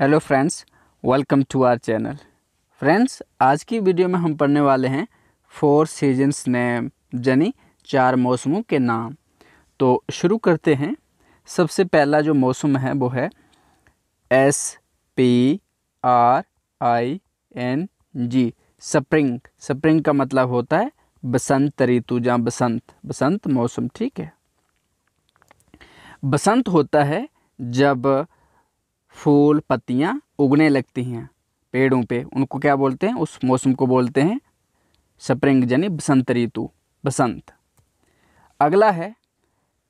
hello friends welcome to our channel friends आज की video में हम पढ़ने वाले हैं फोर सीजन्स नेम यानी चार मौसमों के नाम तो शुरू करते हैं सबसे पहला जो मौसम है वो है S P R I N G spring spring का मतलब होता है बसंत ऋतु जहाँ बसंत बसंत मौसम ठीक है बसंत होता है जब फूल पत्तियाँ उगने लगती हैं पेड़ों पे उनको क्या बोलते हैं उस मौसम को बोलते हैं स्प्रिंग यानी बसंत ऋतु बसंत अगला है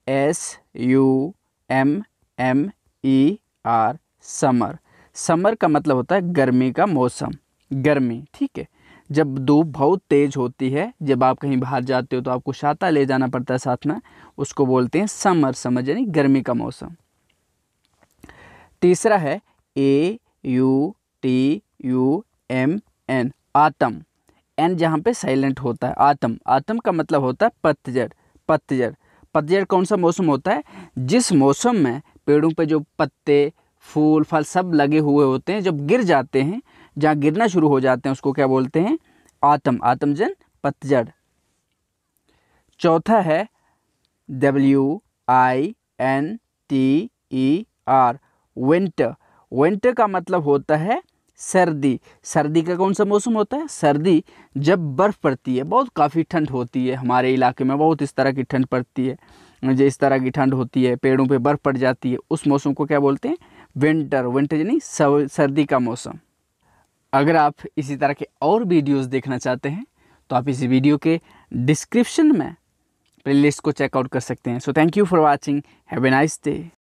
S U M M E R summer summer का मतलब होता है गर्मी का मौसम गर्मी ठीक है जब धूप बहुत तेज़ होती है जब आप कहीं बाहर जाते हो तो आपको छाता ले जाना पड़ता है साथ में उसको बोलते हैं समर समर यानी गर्मी का मौसम तीसरा है A U T U M N autumn N जहाँ पे साइलेंट होता है आतम आतम का मतलब होता है पतझड़ पतझड़ पतझड़ कौन सा मौसम होता है जिस मौसम में पेड़ों पे जो पत्ते फूल फल सब लगे हुए होते हैं जब गिर जाते हैं जहाँ गिरना शुरू हो जाते हैं उसको क्या बोलते हैं आतम आतमजन पतझड़ चौथा है W I N T E R winter winter का मतलब होता है सर्दी सर्दी का कौन सा मौसम होता है सर्दी जब बर्फ़ पड़ती है बहुत काफ़ी ठंड होती है हमारे इलाके में बहुत इस तरह की ठंड पड़ती है मुझे इस तरह की ठंड होती है पेड़ों पे बर्फ़ पड़ जाती है उस मौसम को क्या बोलते हैं विंटर विंटर यानी सर्दी का मौसम अगर आप इसी तरह के और वीडियोस देखना चाहते हैं तो आप इस वीडियो के डिस्क्रिप्शन में प्लेलिस्ट को चेकआउट कर सकते हैं so thank you for watching have a nice day